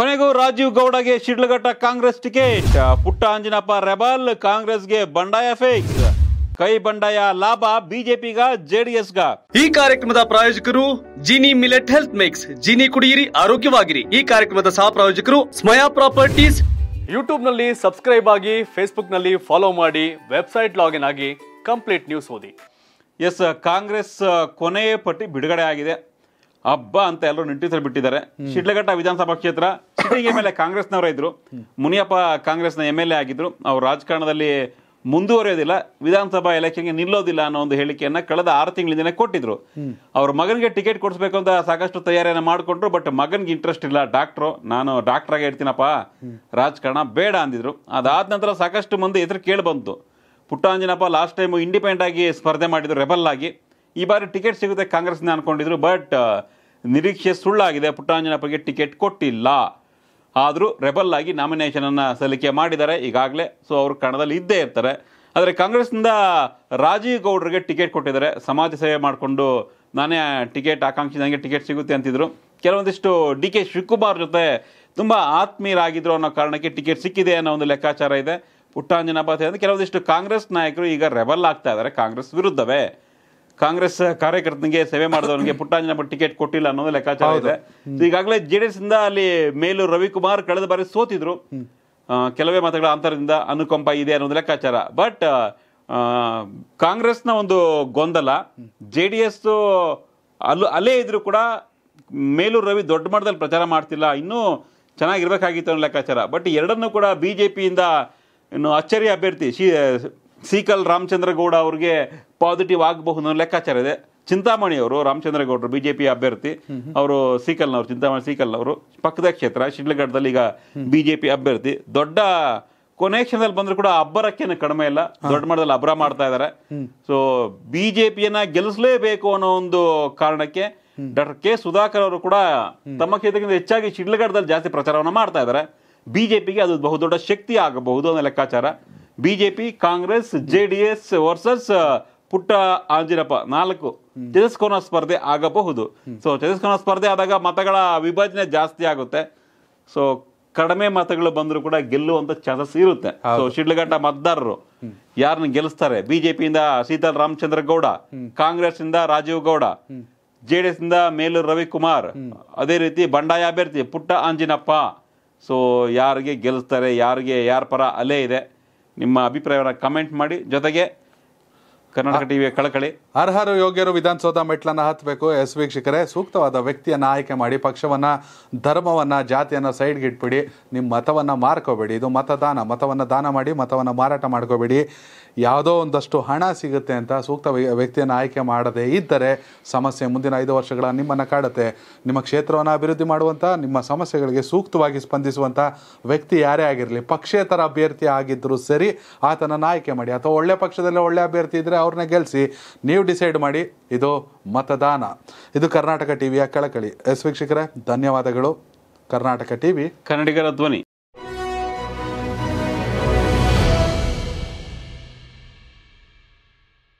ಕೊನೆಗೂ ರಾಜೀವ್ ಗೌಡಗೆ Shidlaghatta Congress ticket Putta Anjanappa rebel ಕಾಂಗ್ರೆಸ್ಗೆ ಬಂಡಾಯ ಫೇಕ್ ಕೈ ಬಂಡಾಯ ಲಾಭ ಬಿಜೆಪಿಗ ಗ ಈ ಕಾರ್ಯಕ್ರಮದ ಪ್ರಾಯೋಜಕರು Jini millet health mix Jini ಕುಡಿಯಿರಿ ಆರೋಗ್ಯವಾಗಿರಿ ಈ ಕಾರ್ಯಕ್ರಮದ ಸಹ ಪ್ರಾಯೋಜಕರು ಸ್ಮಯಾ ಪ್ರಾಪರ್ಟೀಸ್ ಯೂಟ್ಯೂಬ್ ನಲ್ಲಿ ಸಬ್ಸ್ಕ್ರೈಬ್ ಆಗಿ ಫೇಸ್ಬುಕ್ ನಲ್ಲಿ ಫಾಲೋ ಮಾಡಿ ವೆಬ್ಸೈಟ್ ಲಾಗಿನ್ ಆಗಿ ಕಂಪ್ಲೀಟ್ ನ್ಯೂಸ್ ಓದಿ ಎಸ್ ಕಾಂಗ್ರೆಸ್ ಕೊನೆಯ ಪಟ್ಟಿ ಬಿಡುಗಡೆ ಆಗಿದೆ ಹಬ್ಬ ಅಂತ ಎಲ್ಲರೂ ನಿಂತಿಸಲು ಬಿಟ್ಟಿದ್ದಾರೆ ಶಿಡ್ಲಘಟ್ಟ ವಿಧಾನಸಭಾ ಕ್ಷೇತ್ರ ಎಂ ಎಲ್ ಎ ಇದ್ರು ಮುನಿಯಪ್ಪ ಕಾಂಗ್ರೆಸ್ನ ಎಮ್ ಎಲ್ ಎ ಆಗಿದ್ರು ಅವ್ರು ರಾಜಕಾರಣದಲ್ಲಿ ಮುಂದುವರಿಯೋದಿಲ್ಲ ವಿಧಾನಸಭಾ ಎಲೆಕ್ಷನ್ಗೆ ನಿಲ್ಲೋದಿಲ್ಲ ಅನ್ನೋ ಒಂದು ಹೇಳಿಕೆಯನ್ನ ಕಳೆದ ಆರು ತಿಂಗಳಿಂದನೇ ಕೊಟ್ಟಿದ್ರು ಅವ್ರ ಮಗನಿಗೆ ಟಿಕೆಟ್ ಕೊಡಿಸ್ಬೇಕು ಅಂತ ಸಾಕಷ್ಟು ತಯಾರಿಯನ್ನ ಮಾಡಿಕೊಂಡ್ರು ಬಟ್ ಮಗನಿಗೆ ಇಂಟ್ರೆಸ್ಟ್ ಇಲ್ಲ ಡಾಕ್ಟ್ರು ನಾನು ಆಗಿ ಹೇಳ್ತೀನಪ್ಪ ರಾಜಕಾರಣ ಬೇಡ ಅಂದಿದ್ರು ಅದಾದ ನಂತರ ಸಾಕಷ್ಟು ಮಂದಿ ಎದುರು ಕೇಳಿ ಬಂತು ಪುಟ್ಟಾಂಜನಪ್ಪ ಲಾಸ್ಟ್ ಟೈಮ್ ಇಂಡಿಪೆಂಡೆಂಟ್ ಆಗಿ ಸ್ಪರ್ಧೆ ಮಾಡಿದ್ರು ರೆಬಲ್ ಆಗಿ ಈ ಬಾರಿ ಟಿಕೆಟ್ ಸಿಗುತ್ತೆ ಕಾಂಗ್ರೆಸ್ನ ಅನ್ಕೊಂಡಿದ್ರು ಬಟ್ ನಿರೀಕ್ಷೆ ಸುಳ್ಳಾಗಿದೆ ಪುಟ್ಟಾಂಜನಪ್ಪಗೆ ಟಿಕೆಟ್ ಕೊಟ್ಟಿಲ್ಲ ಆದರೂ ರೆಬಲ್ ಆಗಿ ನಾಮಿನೇಷನನ್ನು ಸಲ್ಲಿಕೆ ಮಾಡಿದ್ದಾರೆ ಈಗಾಗಲೇ ಸೊ ಅವರು ಕಣದಲ್ಲಿ ಇದ್ದೇ ಇರ್ತಾರೆ ಆದರೆ ಕಾಂಗ್ರೆಸ್ನಿಂದ ರಾಜೀವ್ ಗೌಡ್ರಿಗೆ ಟಿಕೆಟ್ ಕೊಟ್ಟಿದ್ದಾರೆ ಸಮಾಜ ಸೇವೆ ಮಾಡಿಕೊಂಡು ನಾನೇ ಟಿಕೆಟ್ ಆಕಾಂಕ್ಷಿ ನನಗೆ ಟಿಕೆಟ್ ಸಿಗುತ್ತೆ ಅಂತಿದ್ರು ಕೆಲವೊಂದಿಷ್ಟು ಡಿ ಕೆ ಶಿವಕುಮಾರ್ ಜೊತೆ ತುಂಬ ಆತ್ಮೀಯರಾಗಿದ್ರು ಅನ್ನೋ ಕಾರಣಕ್ಕೆ ಟಿಕೆಟ್ ಸಿಕ್ಕಿದೆ ಅನ್ನೋ ಒಂದು ಲೆಕ್ಕಾಚಾರ ಇದೆ ಬಾತೆ ಅಂದರೆ ಕೆಲವೊಂದಿಷ್ಟು ಕಾಂಗ್ರೆಸ್ ನಾಯಕರು ಈಗ ರೆಬಲ್ ಆಗ್ತಾ ಇದ್ದಾರೆ ಕಾಂಗ್ರೆಸ್ ವಿರುದ್ಧವೇ ಕಾಂಗ್ರೆಸ್ ಕಾರ್ಯಕರ್ತನಿಗೆ ಸೇವೆ ಮಾಡಿದವನಿಗೆ ಪುಟ್ಟಾಂಜನ ಟಿಕೆಟ್ ಕೊಟ್ಟಿಲ್ಲ ಅನ್ನೋದು ಲೆಕ್ಕಾಚಾರ ಇದೆ ಈಗಾಗಲೇ ಎಸ್ ಇಂದ ಅಲ್ಲಿ ಮೇಲು ರವಿಕುಮಾರ್ ಕಳೆದ ಬಾರಿ ಸೋತಿದ್ರು ಕೆಲವೇ ಮತಗಳ ಅಂತರದಿಂದ ಅನುಕಂಪ ಇದೆ ಅನ್ನೋದು ಲೆಕ್ಕಾಚಾರ ಬಟ್ ಕಾಂಗ್ರೆಸ್ನ ಒಂದು ಗೊಂದಲ ಜೆ ಡಿ ಎಸ್ ಅಲ್ಲೂ ಅಲ್ಲೇ ಇದ್ರು ಕೂಡ ಮೇಲೂರು ರವಿ ದೊಡ್ಡ ಮಟ್ಟದಲ್ಲಿ ಪ್ರಚಾರ ಮಾಡ್ತಿಲ್ಲ ಇನ್ನೂ ಚೆನ್ನಾಗಿರ್ಬೇಕಾಗಿತ್ತು ಅನ್ನೋ ಲೆಕ್ಕಾಚಾರ ಬಟ್ ಎರಡನ್ನೂ ಕೂಡ ಬಿ ಜೆ ಪಿಯಿಂದ ಇನ್ನು ಅಚ್ಚರಿ ಅಭ್ಯರ್ಥಿ ಶಿ ಸೀಕಲ್ ರಾಮಚಂದ್ರಗೌಡ ಅವ್ರಿಗೆ ಪಾಸಿಟಿವ್ ಆಗಬಹುದು ಅನ್ನೋ ಲೆಕ್ಕಾಚಾರ ಇದೆ ಚಿಂತಾಮಣಿ ಅವರು ರಾಮಚಂದ್ರಗೌಡರು ಬಿಜೆಪಿ ಅಭ್ಯರ್ಥಿ ಅವರು ಸೀಕಲ್ನವರು ಚಿಂತಾಮಣಿ ಸೀಕಲ್ ಅವರು ಪಕ್ಕದ ಕ್ಷೇತ್ರ ಶಿಡ್ಲಘಟ್ಟದಲ್ಲಿ ಈಗ ಬಿಜೆಪಿ ಅಭ್ಯರ್ಥಿ ದೊಡ್ಡ ಕೊನೆ ಕ್ಷಣದಲ್ಲಿ ಬಂದ್ರು ಕೂಡ ಅಬ್ಬರಕ್ಕೇನು ಕಡಿಮೆ ಇಲ್ಲ ದೊಡ್ಡ ಮಟ್ಟದಲ್ಲಿ ಅಬ್ಬರ ಮಾಡ್ತಾ ಇದ್ದಾರೆ ಸೊ ಬಿಜೆಪಿಯನ್ನ ಗೆಲ್ಲಿಸಲೇಬೇಕು ಅನ್ನೋ ಒಂದು ಕಾರಣಕ್ಕೆ ಡಾಕ್ಟರ್ ಕೆ ಸುಧಾಕರ್ ಅವರು ಕೂಡ ತಮ್ಮ ಕ್ಷೇತ್ರಕ್ಕಿಂತ ಹೆಚ್ಚಾಗಿ ಶಿಡ್ಲಘಟ್ಟದಲ್ಲಿ ಜಾಸ್ತಿ ಪ್ರಚಾರವನ್ನು ಮಾಡ್ತಾ ಇದ್ದಾರೆ ಬಿಜೆಪಿಗೆ ಅದು ಬಹುದೊಡ್ಡ ಶಕ್ತಿ ಆಗಬಹುದು ಅನ್ನೋ ಲೆಕ್ಕಾಚಾರ BJP Congress J D S versus Putta Anjanappa ನಾಲ್ಕು ಕೋನ ಸ್ಪರ್ಧೆ ಆಗಬಹುದು ಸೊ ಕೋನ ಸ್ಪರ್ಧೆ ಆದಾಗ ಮತಗಳ ವಿಭಜನೆ ಜಾಸ್ತಿ ಆಗುತ್ತೆ ಸೊ ಕಡಿಮೆ ಮತಗಳು ಬಂದರೂ ಕೂಡ ಗೆಲ್ಲುವಂತ ಚಾನ್ಸಸ್ ಇರುತ್ತೆ ಸೊ ಶಿಡ್ಲಘಟ್ಟ ಮತದಾರರು ಯಾರನ್ನ ಗೆಲ್ಲಿಸ್ತಾರೆ ಬಿಜೆಪಿಯಿಂದ ಸೀತಾ ರಾಮಚಂದ್ರ ಗೌಡ ಕಾಂಗ್ರೆಸ್ ಇಂದ Rajeev Gowda J D S ಇಂದ ಮೇಲೂರು ರವಿಕುಮಾರ್ ಅದೇ ರೀತಿ ಬಂಡಾಯ ಅಭ್ಯರ್ಥಿ ಪುಟ್ಟ ಆಂಜಿನಪ್ಪ ಸೊ ಯಾರಿಗೆ ಗೆಲ್ಲಿಸ್ತಾರೆ ಯಾರಿಗೆ ಯಾರ ಪರ ಅಲೆ ಇದೆ ನಿಮ್ಮ ಅಭಿಪ್ರಾಯವನ್ನು ಕಮೆಂಟ್ ಮಾಡಿ ಜೊತೆಗೆ ಕರ್ನಾಟಕ ಟಿವಿಯ ಕಳಕಳಿ ಅರ್ಹರು ಯೋಗ್ಯರು ವಿಧಾನಸೌಧ ಮೆಟ್ಲನ್ನು ಹತ್ತಬೇಕು ಎಸ್ ವೀಕ್ಷಕರೇ ಸೂಕ್ತವಾದ ವ್ಯಕ್ತಿಯನ್ನು ಆಯ್ಕೆ ಮಾಡಿ ಪಕ್ಷವನ್ನ ಧರ್ಮವನ್ನು ಜಾತಿಯನ್ನು ಸೈಡ್ಗೆ ಇಟ್ಬಿಡಿ ನಿಮ್ಮ ಮತವನ್ನು ಮಾರ್ಕೋಬೇಡಿ ಇದು ಮತದಾನ ಮತವನ್ನು ದಾನ ಮಾಡಿ ಮತವನ್ನು ಮಾರಾಟ ಮಾಡ್ಕೋಬೇಡಿ ಯಾವುದೋ ಒಂದಷ್ಟು ಹಣ ಸಿಗುತ್ತೆ ಅಂತ ಸೂಕ್ತ ವ್ಯಕ್ತಿಯನ್ನು ಆಯ್ಕೆ ಮಾಡದೇ ಇದ್ದರೆ ಸಮಸ್ಯೆ ಮುಂದಿನ ಐದು ವರ್ಷಗಳ ನಿಮ್ಮನ್ನು ಕಾಡುತ್ತೆ ನಿಮ್ಮ ಕ್ಷೇತ್ರವನ್ನು ಅಭಿವೃದ್ಧಿ ಮಾಡುವಂಥ ನಿಮ್ಮ ಸಮಸ್ಯೆಗಳಿಗೆ ಸೂಕ್ತವಾಗಿ ಸ್ಪಂದಿಸುವಂಥ ವ್ಯಕ್ತಿ ಯಾರೇ ಆಗಿರಲಿ ಪಕ್ಷೇತರ ಅಭ್ಯರ್ಥಿ ಆಗಿದ್ದರೂ ಸರಿ ಆತನನ್ನು ಆಯ್ಕೆ ಮಾಡಿ ಅಥವಾ ಒಳ್ಳೆ ಪಕ್ಷದಲ್ಲೇ ಒಳ್ಳೆ ಅಭ್ಯರ್ಥಿ ಇದ್ದರೆ ಅವ್ರನ್ನ ಗೆಲ್ಸಿ ನೀವು ಡಿಸೈಡ್ ಮಾಡಿ ಇದು ಮತದಾನ ಇದು ಕರ್ನಾಟಕ ಟಿವಿಯ ಕಳಕಳಿ ಎಸ್ ವೀಕ್ಷಕರೇ ಧನ್ಯವಾದಗಳು ಕರ್ನಾಟಕ ಟಿವಿ ಕನ್ನಡಿಗರ ಧ್ವನಿ